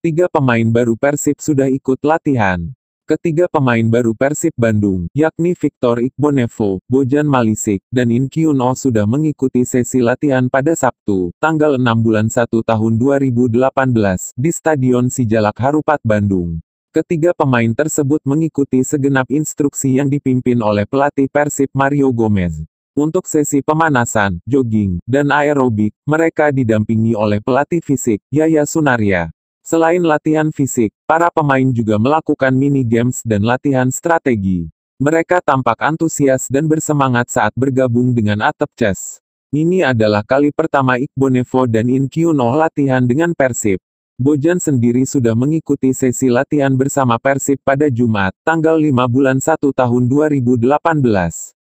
Tiga pemain baru Persib sudah ikut latihan. Ketiga pemain baru Persib Bandung, yakni Victor Iqbonevo, Bojan Malisik, dan Inkyuno oh sudah mengikuti sesi latihan pada Sabtu, tanggal 6 bulan 1 tahun 2018, di Stadion Sijalak Harupat Bandung. Ketiga pemain tersebut mengikuti segenap instruksi yang dipimpin oleh pelatih Persib Mario Gomez. Untuk sesi pemanasan, jogging, dan aerobik, mereka didampingi oleh pelatih fisik, Yaya Sunaria. Selain latihan fisik, para pemain juga melakukan mini games dan latihan strategi. Mereka tampak antusias dan bersemangat saat bergabung dengan Atep Chess. Ini adalah kali pertama Iqbonevo dan Inkyuno latihan dengan Persib. Bojan sendiri sudah mengikuti sesi latihan bersama Persib pada Jumat, tanggal 5 bulan 1 tahun 2018.